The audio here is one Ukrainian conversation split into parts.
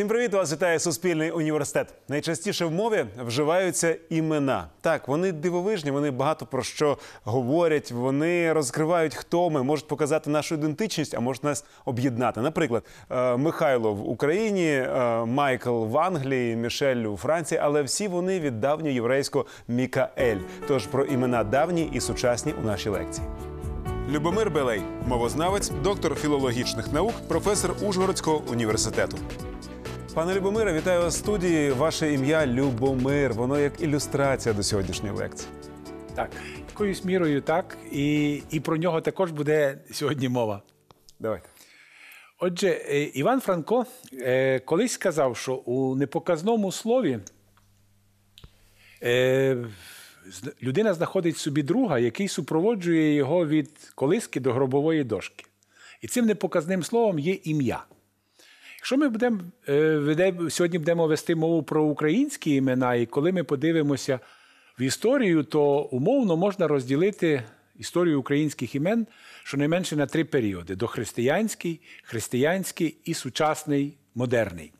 Всім привіт! Вас вітає Суспільний університет. Найчастіше в мові вживаються імена. Так, вони дивовижні, вони багато про що говорять. Вони розкривають, хто ми можуть показати нашу ідентичність, а можуть нас об'єднати. Наприклад, е, Михайло в Україні, е, Майкл в Англії, Мішель у Франції, але всі вони від давнього єврейського Мікаель. Тож про імена давні і сучасні у нашій лекції. Любомир Белей, мовознавець, доктор філологічних наук, професор Ужгородського університету. Пане Любомире, вітаю вас в студії. Ваше ім'я Любомир. Воно як ілюстрація до сьогоднішньої лекції. Так, якоюсь мірою так. І, і про нього також буде сьогодні мова. Давайте. Отже, е, Іван Франко е, колись сказав, що у непоказному слові е, людина знаходить собі друга, який супроводжує його від колиски до гробової дошки. І цим непоказним словом є ім'я. Якщо ми будемо е, ведемо, сьогодні будемо вести мову про українські імена, і коли ми подивимося в історію, то умовно можна розділити історію українських імен щонайменше на три періоди: дохристиянський, християнський і сучасний модерний.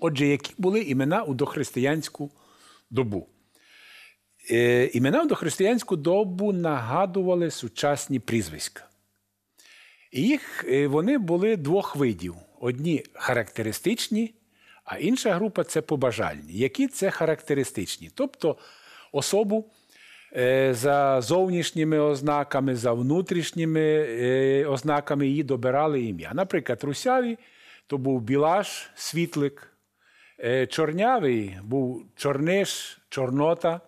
Отже, які були імена у дохристиянську добу? Е, імена в дохристиянську добу нагадували сучасні прізвиська. І їх е, вони були двох видів одні характеристичні, а інша група це побажальні. Які це характеристичні? Тобто особу е, за зовнішніми ознаками, за внутрішніми е, ознаками її добирали ім'я. Наприклад, русяві то був білаш, світлик, е, чорнявий був чорниш, чорнота.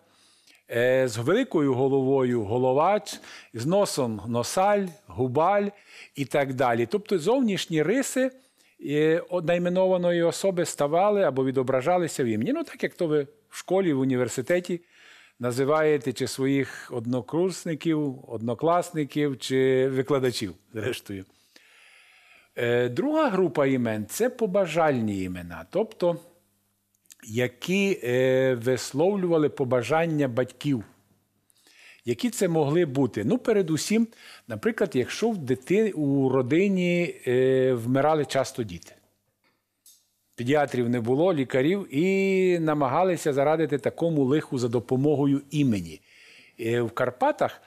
З великою головою головач, з носом носаль, губаль і так далі. Тобто зовнішні риси і найменованої особи ставали або відображалися в імені. Ну, так як то ви в школі, в університеті називаєте чи своїх однокурсників, однокласників чи викладачів, зрештою. Е, друга група імен це побажальні імена, тобто які е, висловлювали побажання батьків які це могли бути. Ну, передусім, наприклад, якщо в дитини у родині е, вмирали часто діти. Педіатрів не було, лікарів, і намагалися зарадити такому лиху за допомогою імені. Е, в Карпатах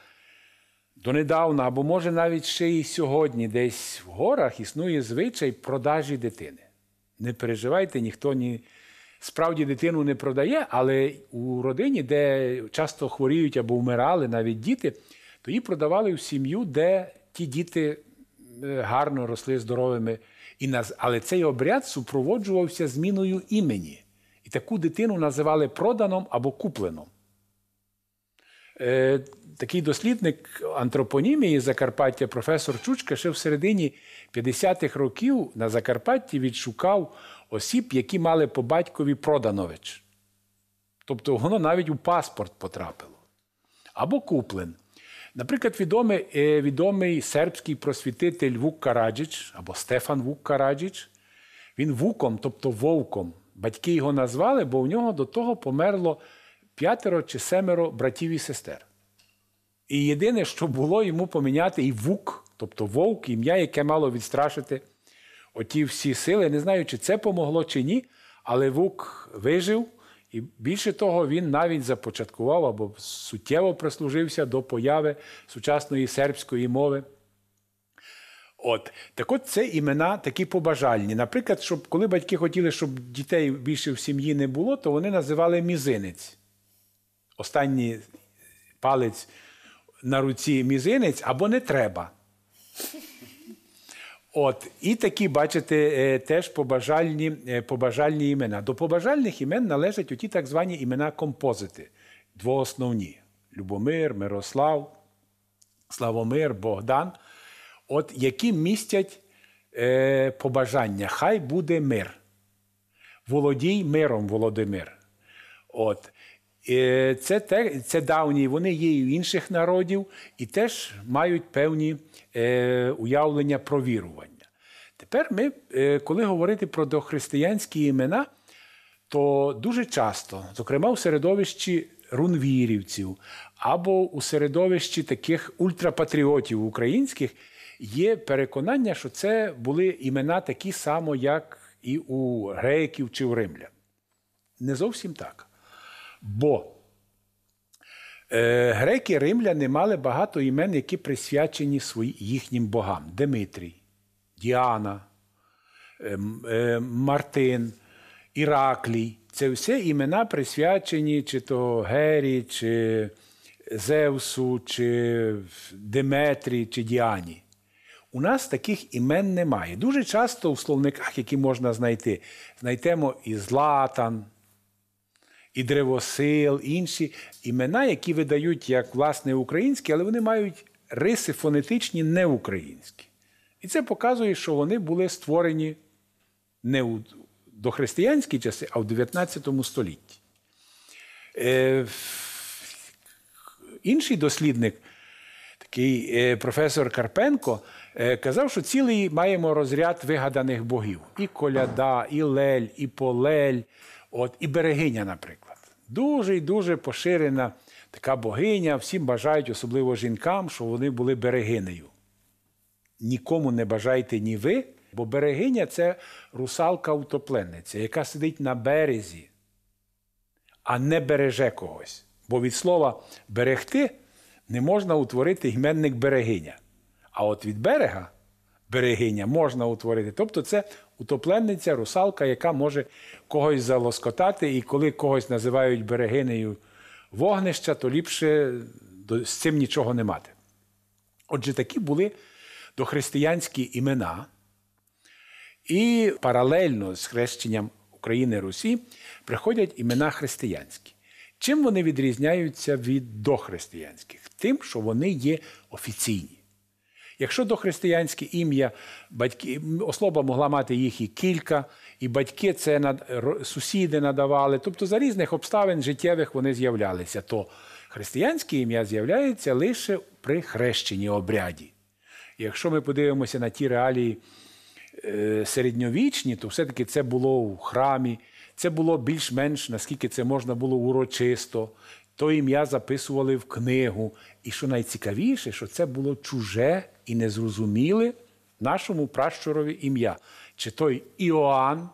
донедавна, або може навіть ще і сьогодні, десь в горах існує звичай продажі дитини. Не переживайте, ніхто ні, справді дитину не продає, але у родині, де часто хворіють або вмирали навіть діти, то її продавали в сім'ю, де ті діти е, гарно росли здоровими. І наз... Але цей обряд супроводжувався зміною імені. І таку дитину називали проданом або купленом. Е, Такий дослідник антропонімії Закарпаття, професор Чучка, ще в середині 50-х років на Закарпатті відшукав осіб, які мали по батькові Проданович. Тобто воно навіть у паспорт потрапило. Або куплен. Наприклад, відомий е, відомий сербський просвітитель Вук Караджіч або Стефан Вук Караджіч. Він вуком, тобто вовком. Батьки його назвали, бо у нього до того померло п'ятеро чи семеро братів і сестер. І єдине, що було йому поміняти і вук, тобто вовк, ім'я, яке мало відстрашити оті всі сили. не знаю, чи це помогло, чи ні, але Вук вижив. І більше того, він навіть започаткував або суттєво прислужився до появи сучасної сербської мови. От, так от це імена такі побажальні. Наприклад, щоб коли батьки хотіли, щоб дітей більше в сім'ї не було, то вони називали мізинець. Останній палець на руці мізинець або не треба. От і такі, бачите, е, теж побажальні е, побажальні імена. До побажальних імен належать оті так звані імена композити, двоосновні: Любомир, Мирослав, Славомир, Богдан, от які містять е, побажання. Хай буде мир. Володій миром, Володимир. От. Це те, це давні, вони є і в інших народів і теж мають певні е, уявлення про вірування. Тепер ми, е, коли говорити про дохристиянські імена, то дуже часто, зокрема у середовищі рунвірівців або у середовищі таких ультрапатріотів українських, є переконання, що це були імена такі само, як і у греків чи у римлян. Не зовсім так. Бо е, греки римляни мали багато імен, які присвячені свої, їхнім богам: Димитрій, Діана, ем, е, Мартин, Іраклій. Це все імена присвячені чи то Гері, чи Зевсу, чи Деметрі, чи Діані. У нас таких імен немає. Дуже часто в словниках, які можна знайти, знайдемо і Златан і древосил, інші імена, які видають як власне українські, але вони мають риси фонетичні неукраїнські. І це показує, що вони були створені не у дохристиянські часи, а в 19 столітті. Е, Інший дослідник, такий е, професор Карпенко, е, казав, що цілий маємо розряд вигаданих богів: і коляда, і лель, і полель. От, І берегиня, наприклад. Дуже і дуже поширена така богиня. Всім бажають, особливо жінкам, що вони були берегинею. Нікому не бажайте ні ви, бо берегиня це русалка-утопленниця, яка сидить на березі, а не береже когось. Бо від слова берегти не можна утворити іменник берегиня. А от від берега берегиня можна утворити. Тобто це утопленниця, русалка, яка може когось залоскотати, і коли когось називають берегинею вогнища, то ліпше з цим нічого не мати. Отже, такі були дохристиянські імена, і паралельно з хрещенням України Русі приходять імена християнські. Чим вони відрізняються від дохристиянських? Тим, що вони є офіційні. Якщо дохристиянське ім'я, батьки особа могла мати їх і кілька, і батьки це над, сусіди надавали. Тобто за різних обставин життєвих вони з'являлися, то християнське ім'я з'являється лише при хрещенні обряді. Якщо ми подивимося на ті реалії е, середньовічні, то все-таки це було в храмі. Це було більш-менш, наскільки це можна було урочисто то ім'я записували в книгу. І що найцікавіше, що це було чуже і незрозуміле нашому пращурові ім'я. Чи той Іоанн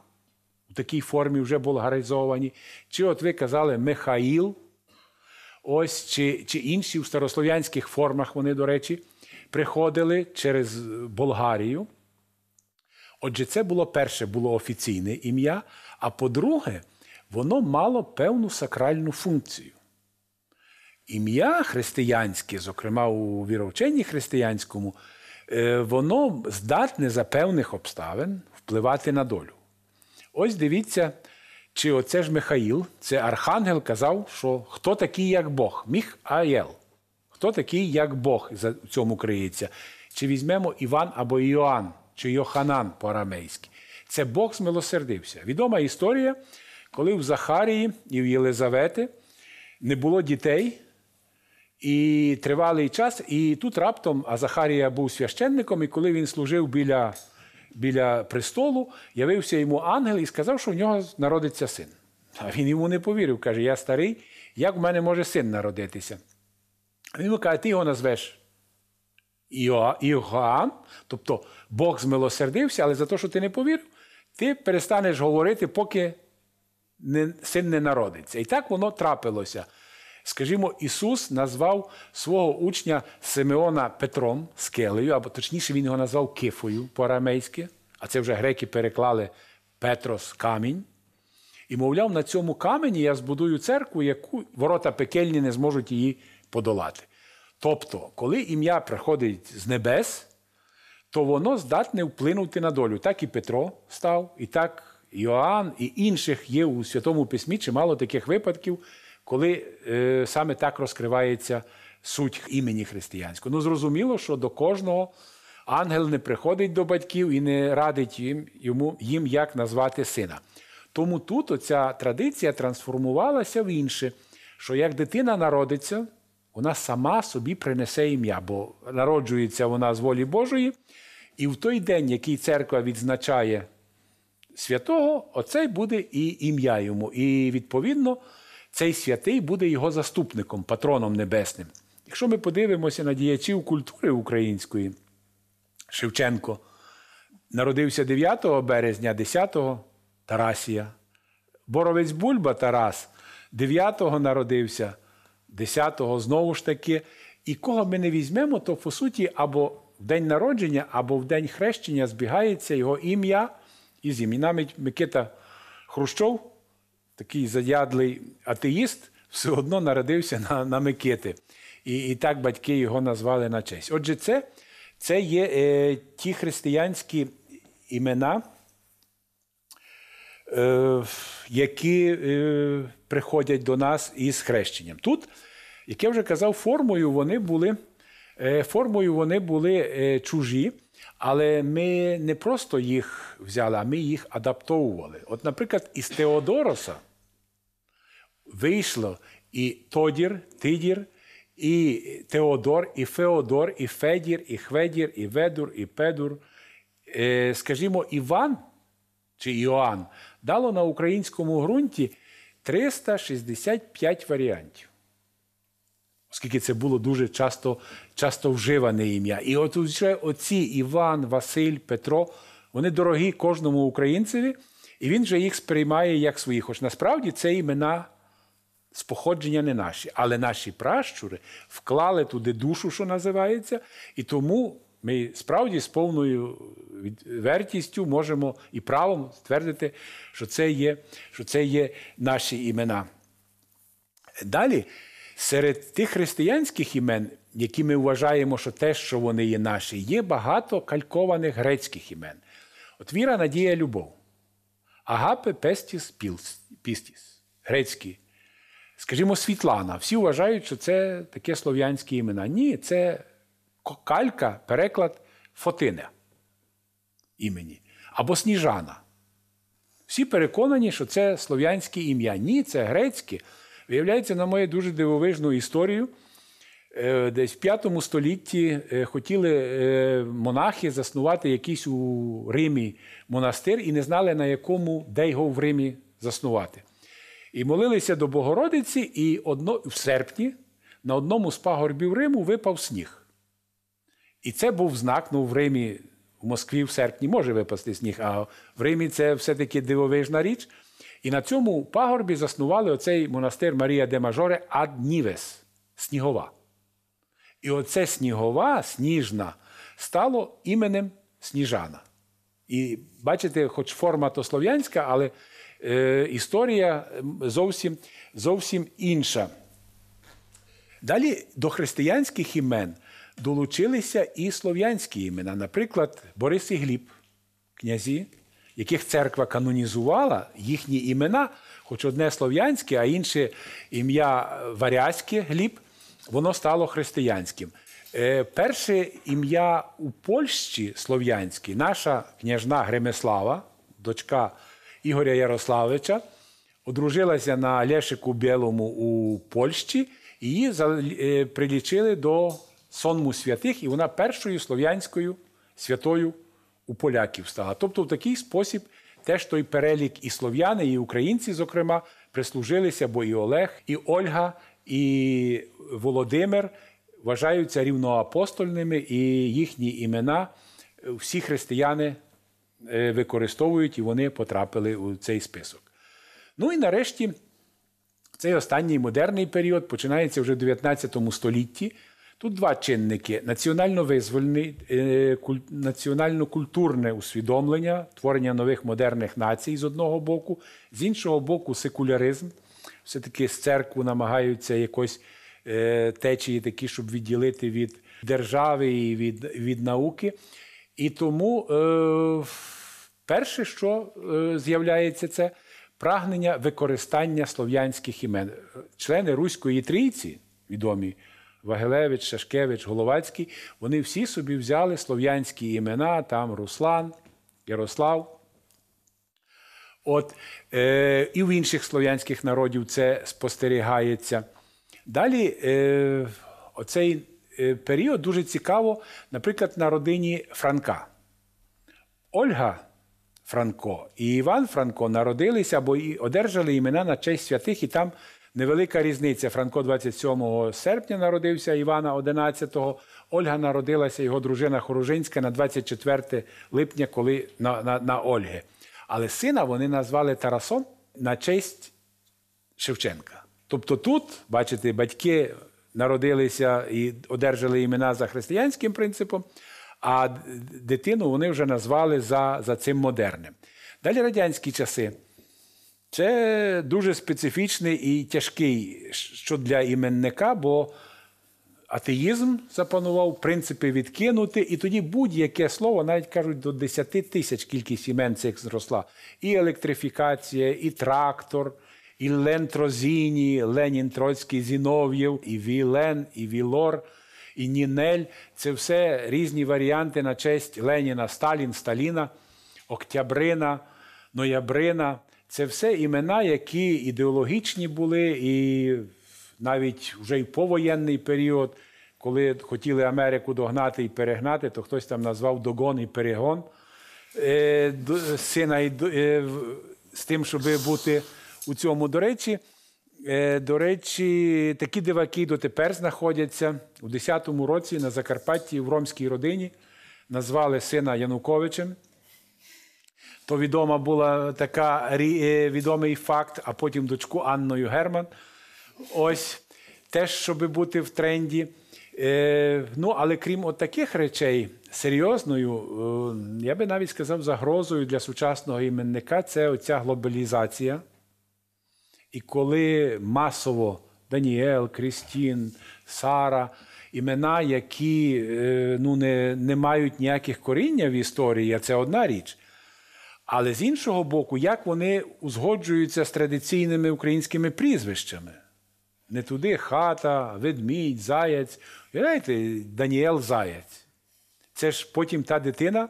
у такій формі вже булгаризовані, чи от ви казали Михаїл, ось, чи, чи інші у старослов'янських формах вони, до речі, приходили через Болгарію. Отже, це було перше було офіційне ім'я, а по-друге, воно мало певну сакральну функцію ім'я християнське, зокрема у віровченні християнському, е, воно здатне за певних обставин впливати на долю. Ось дивіться, чи оце ж Михаїл, це архангел казав, що хто такий, як Бог, міх Аєл, Хто такий, як Бог за цьому криється? Чи візьмемо Іван або Іоанн, чи Йоханан по-арамейськи. Це Бог змилосердився. Відома історія, коли в Захарії і в Єлизавети не було дітей, і тривалий час. І тут раптом Азахарія був священником, і коли він служив біля біля престолу, явився йому ангел і сказав, що в нього народиться син. А він йому не повірив. Каже, я старий, як в мене може син народитися? Він йому каже, ти його назвеш Іоган. тобто Бог змилосердився, але за те, що ти не повірив, ти перестанеш говорити, поки не, син не народиться. І так воно трапилося. Скажімо, Ісус назвав свого учня Симеона Петром Скелею, або точніше, Він його назвав Кифою по-арамейськи, а це вже греки переклали Петрос камінь. І, мовляв, на цьому камені я збудую церкву, яку ворота пекельні не зможуть її подолати. Тобто, коли ім'я приходить з небес, то воно здатне вплинути на долю. Так і Петро став, і так Йоанн, і інших є у Святому Письмі чимало таких випадків коли е, саме так розкривається суть імені християнського. Ну, зрозуміло, що до кожного ангел не приходить до батьків і не радить їм, йому, їм як назвати сина. Тому тут оця традиція трансформувалася в інше, що як дитина народиться, вона сама собі принесе ім'я, бо народжується вона з волі Божої. І в той день, який церква відзначає святого, оцей буде і ім'я йому. І відповідно цей святий буде його заступником, патроном небесним. Якщо ми подивимося на діячів культури української, Шевченко народився 9 березня, 10-го Тарасія. Боровець Бульба Тарас 9-го народився, 10-го знову ж таки. І кого ми не візьмемо, то по суті або в день народження, або в день хрещення збігається його ім'я із іменами Микита Хрущов такий заядлий атеїст, все одно народився на на Микити. І і так батьки його назвали на честь. Отже, це це є е, ті християнські імена, е, які е, приходять до нас із хрещенням. Тут, як я вже казав, формою вони були. Е, формою вони були е, чужі, але ми не просто їх взяли, а ми їх адаптовували. От, наприклад, із Теодороса вийшло і Тодір, Тидір, і Теодор, і Феодор, і Федір, і Хведір, і Ведур, і Педур. Е, скажімо, Іван чи Іоанн дало на українському ґрунті 365 варіантів. Оскільки це було дуже часто часто вживане ім'я. І от вже оці Іван, Василь, Петро, вони дорогі кожному українцеві, і він же їх сприймає як своїх. Хоч насправді це імена з походження не наші, але наші пращури вклали туди душу, що називається, і тому ми справді з повною відвертістю можемо і правом ствердити, що це є, що це є наші імена. Далі, серед тих християнських імен, які ми вважаємо, що те, що вони є наші, є багато калькованих грецьких імен. От віра, надія, любов. Агапе пестіс пістіс. Грецькі Скажімо, Світлана. Всі вважають, що це таке слов'янське імена. Ні, це калька, переклад Фотине імені. Або Сніжана. Всі переконані, що це слов'янське ім'я. Ні, це грецьке. Виявляється, на мою дуже дивовижну історію. Е, десь в V столітті е, хотіли е, монахи заснувати якийсь у Римі монастир і не знали, на якому де його в Римі заснувати. І молилися до Богородиці, і одно, в серпні на одному з пагорбів Риму випав сніг. І це був знак, ну в Римі, в Москві в серпні може випасти сніг, а в Римі це все-таки дивовижна річ. І на цьому пагорбі заснували оцей монастир Марія де Мажоре Аднівес, Снігова. І оце снігова, сніжна, стало іменем сніжана. І бачите, хоч форма то слов'янська, але Е, історія зовсім, зовсім інша. Далі до християнських імен долучилися і слов'янські імена, наприклад, Борис і Гліб, князі, яких церква канонізувала їхні імена, хоч одне слов'янське, а інше ім'я Варязьке Гліб, воно стало християнським. Е, перше ім'я у Польщі слов'янське, наша княжна Гремеслава, дочка Ігоря Ярославича, одружилася на Лєшику Білому у Польщі, її е, прилічили до сонму святих, і вона першою слов'янською святою у поляків стала. Тобто, в такий спосіб теж той перелік і слов'яни, і українці, зокрема, прислужилися, бо і Олег, і Ольга, і Володимир вважаються рівноапостольними, і їхні імена е, всі християни Е, використовують і вони потрапили у цей список. Ну і нарешті цей останній модерний період починається вже в 19 столітті. Тут два чинники: національно-визвольний, е, національно-культурне усвідомлення, творення нових модерних націй з одного боку, з іншого боку, секуляризм. Все-таки з церкву намагаються якось е, течії такі, щоб відділити від держави і від, від науки. І тому е, перше, що е, з'являється, це прагнення використання слов'янських імен. Члени Руської трійці, відомі Вагелевич, Шашкевич, Головацький, вони всі собі взяли слов'янські імена, там Руслан, Ярослав. От, е, І в інших слов'янських народів це спостерігається. Далі е, оцей. Е, період дуже цікаво, наприклад, на родині Франка. Ольга Франко і Іван Франко народилися або і одержали імена на честь святих, і там невелика різниця. Франко 27 серпня народився, Івана 11-го. Ольга народилася, його дружина Хоружинська на 24 липня, коли на, на, на Ольги. Але сина вони назвали Тарасом на честь Шевченка. Тобто тут, бачите, батьки народилися і одержали імена за християнським принципом, а дитину вони вже назвали за, за цим модерним. Далі радянські часи. Це дуже специфічний і тяжкий що для іменника, бо атеїзм запанував принципи відкинути, і тоді будь-яке слово, навіть кажуть, до 10 тисяч кількість імен цих зросла. І електрифікація, і трактор і Лен Трозіні, Ленін Троцький Зінов'єв, і Вілен, і Вілор, і Нінель це все різні варіанти на честь Леніна, Сталін, Сталіна, Октябрина, Ноябрина. Це все імена, які ідеологічні були, і навіть вже й повоєнний період, коли хотіли Америку догнати і перегнати, то хтось там назвав догон і перегон е, сина е, з тим, щоб бути у цьому. До речі, е, до речі, такі диваки дотепер знаходяться у 10-му році на Закарпатті в ромській родині. Назвали сина Януковичем. То відома була така е, відомий факт, а потім дочку Анною Герман. Ось теж, щоб бути в тренді. Е, ну, але крім от таких речей, серйозною, я би навіть сказав, загрозою для сучасного іменника це оця глобалізація. І коли масово Даніел, Крістін, Сара імена, які е, ну, не, не мають ніяких коріння в історії, це одна річ. Але з іншого боку, як вони узгоджуються з традиційними українськими прізвищами? Не туди хата, ведмідь, заяць. Знаєте, Даніел Заяць. Це ж потім та дитина,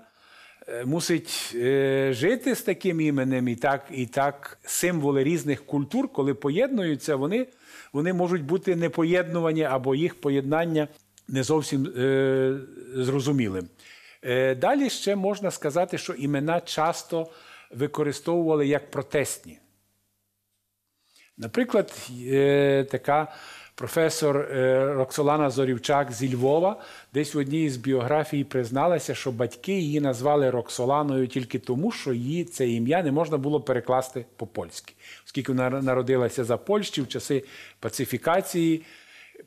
Е, мусить е, жити з таким іменем, і так і так символи різних культур, коли поєднуються, вони вони можуть бути непоєднувані або їх поєднання не зовсім е, зрозумілим. Е, Далі ще можна сказати, що імена часто використовували як протестні. Наприклад, е, така Професор е, Роксолана Зорівчак зі Львова десь в одній з біографій призналася, що батьки її назвали Роксоланою тільки тому, що її це ім'я не можна було перекласти по-польськи, оскільки вона народилася за Польщі в часи пацифікації,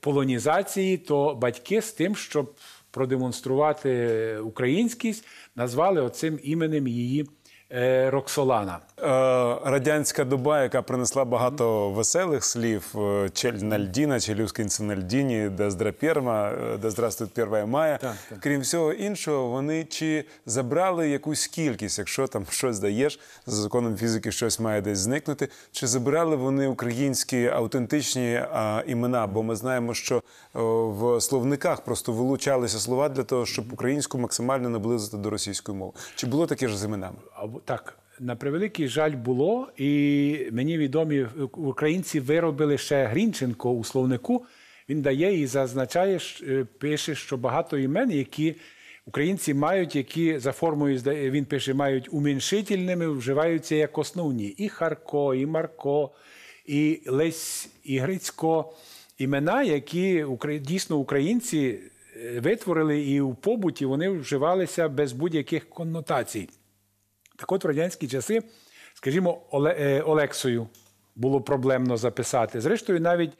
полонізації, то батьки з тим, щоб продемонструвати українськість, назвали оцим іменем її. Е, Роксолана. Е, радянська доба, яка принесла багато веселих слів: е, Чель на Льдіна, Челюскінці на Льдіні, де здра перма, де здравствует 1 мая. Так, так. Крім всього іншого, вони чи забрали якусь кількість, якщо там щось даєш, за законом фізики щось має десь зникнути, чи забрали вони українські автентичні а, імена? Бо ми знаємо, що в словниках просто вилучалися слова для того, щоб українську максимально наблизити до російської мови. Чи було таке ж з іменами? так на превеликий жаль було, і мені відомі українці виробили ще Грінченко у словнику. Він дає і зазначає, е, пише, що багато імен, які українці мають, які за формою е, він пише, мають уменшительними, вживаються як основні: і Харко, і Марко, і Лесь, і Грицько. Імена, які дійсно українці е, витворили і в побуті вони вживалися без будь-яких коннотацій. Так от в радянські часи, скажімо, е, Олексою було проблемно записати. Зрештою, навіть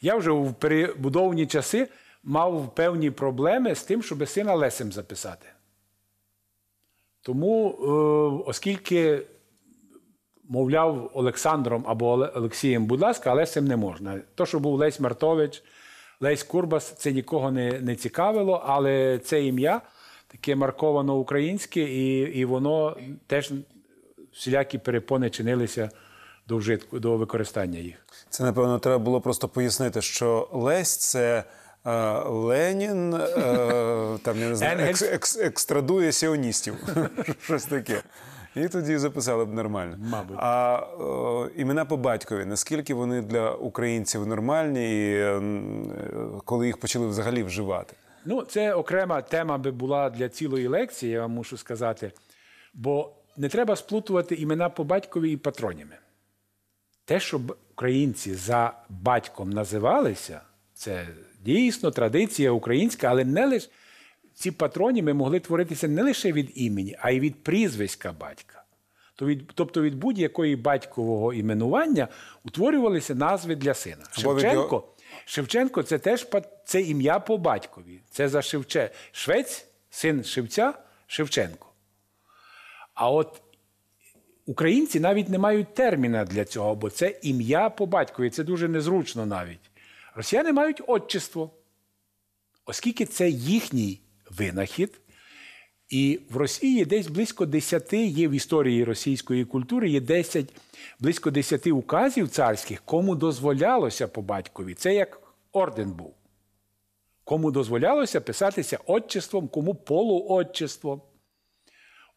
я вже в перебудовні часи мав певні проблеми з тим, щоб сина Лесем записати. Тому, е, оскільки, мовляв, Олександром або Олексієм, будь ласка, Лесем не можна. То, що був Лесь Мартович, Лесь Курбас, це нікого не, не цікавило, але це ім'я. Яке марковано українське, і і воно теж всілякі перепони чинилися до вжитку, до використання їх. Це напевно треба було просто пояснити, що Лесь це. Е, Ленін е, там я не знаю, екс, екс, екстрадує сіоністів. Щось таке. І тоді записали б нормально. Мабуть. А о, е, імена по батькові, наскільки вони для українців нормальні, і коли їх почали взагалі вживати? Ну, це окрема тема би була для цілої лекції, я вам мушу сказати. Бо не треба сплутувати імена по батькові і патроніми. Те, щоб українці за батьком називалися, це дійсно традиція українська, але не лише ці патроніми могли творитися не лише від імені, а й від прізвиська батька. Тобто від будь-якої батькового іменування утворювалися назви для сина. Шевченко. Шевченко це теж це ім'я по батькові. Це за Шевче. Швець, син Шевця Шевченко. А от українці навіть не мають терміна для цього, бо це ім'я по батькові. Це дуже незручно навіть. Росіяни мають отчество, оскільки це їхній винахід. І в Росії десь близько 10 є в історії російської культури, є 10, близько 10 указів царських, кому дозволялося по батькові. Це як орден був. Кому дозволялося писатися отчеством, кому полуотчеством.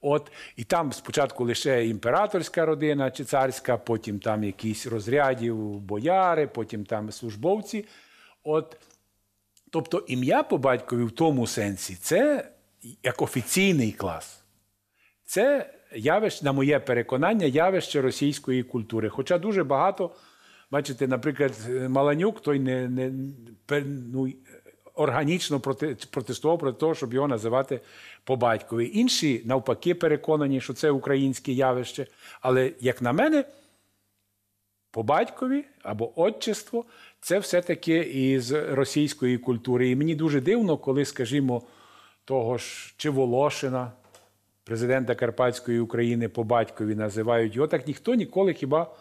От, І там спочатку лише імператорська родина чи царська, потім там якісь розрядів, бояри, потім там службовці. От, Тобто ім'я по батькові в тому сенсі це як офіційний клас. Це явище, на моє переконання, явище російської культури. Хоча дуже багато, бачите, наприклад, Маланюк той не, не ну, органічно протестував проти того, щоб його називати по батькові. Інші, навпаки, переконані, що це українське явище. Але, як на мене, по батькові або отчество це все-таки із російської культури. І мені дуже дивно, коли, скажімо, того ж чи Волошина, президента Карпатської України по батькові називають його. Так ніхто ніколи хіба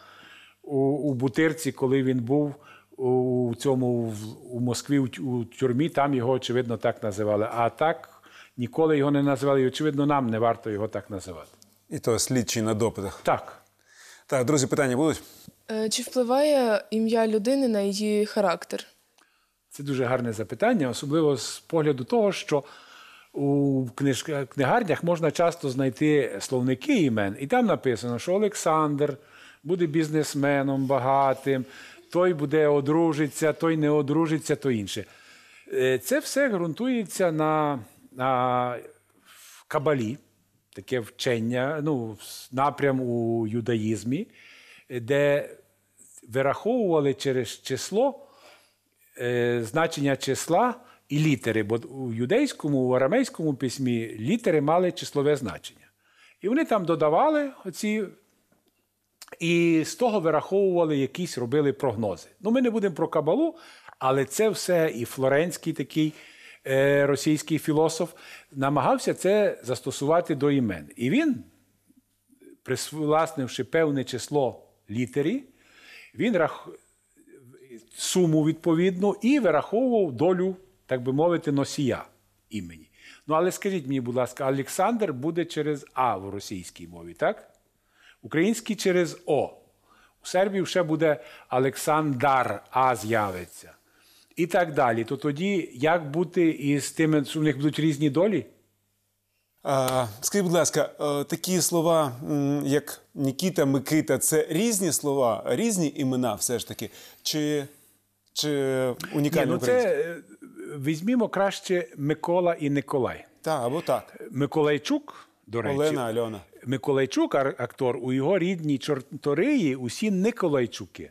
у, у Бутирці, коли він був у цьому в, у Москві у тюрмі, там його, очевидно, так називали. А так ніколи його не називали. І, очевидно, нам не варто його так називати. І то слідчий на допитах. Так. Так, друзі, питання будуть? Е, чи впливає ім'я людини на її характер? Це дуже гарне запитання, особливо з погляду того, що у книгарнях можна часто знайти словники імен, і там написано, що Олександр буде бізнесменом багатим, той буде одружиться, той не одружиться, то інше. Е, це все ґрунтується на, на кабалі, таке вчення, ну, напрям у юдаїзмі, де вираховували через число, е, значення числа і літери, бо в юдейському, в арамейському письмі літери мали числове значення. І вони там додавали оці, і з того вираховували якісь робили прогнози. Ну, ми не будемо про кабалу, але це все і флоренський такий е, російський філософ намагався це застосувати до імен. І він, присвласнивши певне число літері, він рах... суму відповідну і вираховував долю так би мовити, носія імені. Ну, але скажіть мені, будь ласка, Олександр буде через А в російській мові, так? Український через О. У Сербії ще буде Олександр А з'явиться. І так далі. То тоді як бути із тими, що в них будуть різні долі? Скажіть, будь ласка, е, такі слова, як Нікіта, Микита, це різні слова, різні імена все ж таки, чи чи унікальні Ні, ну, це Візьмімо краще Микола і Николай. Так, або так. Миколайчук, до речі, Олена Альона. Миколайчук, актор, у його рідній Чорториї усі Николайчуки.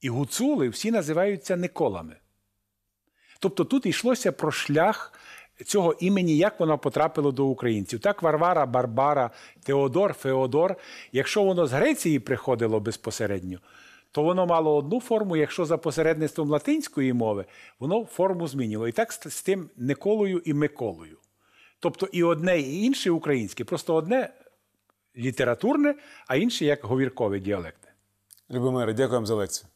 І гуцули всі називаються Николами. Тобто тут йшлося про шлях цього імені, як воно потрапило до українців. Так, Варвара, Барбара, Теодор, Феодор. Якщо воно з Греції приходило безпосередньо то воно мало одну форму, якщо за посередництвом латинської мови, воно форму змінило. І так з тим Николою і Миколою. Тобто і одне, і інше українське, просто одне літературне, а інше як говіркове діалекти. Любомире, дякуємо за лекцію.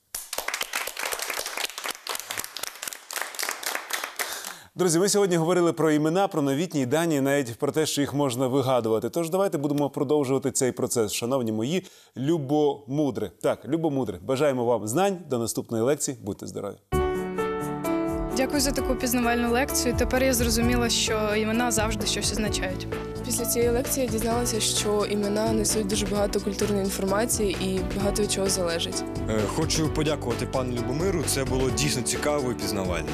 Друзі, ми сьогодні говорили про імена, про новітні дані, навіть про те, що їх можна вигадувати. Тож давайте будемо продовжувати цей процес, шановні мої любомудри. Так, любомудри, бажаємо вам знань. До наступної лекції. Будьте здорові! Дякую за таку пізнавальну лекцію. Тепер я зрозуміла, що імена завжди щось означають. Після цієї лекції я дізналася, що імена несуть дуже багато культурної інформації і багато від чого залежить. Е, хочу подякувати пану Любомиру. Це було дійсно цікаво і пізнавально.